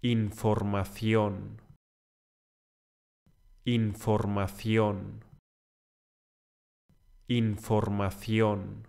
Información. Información. Información.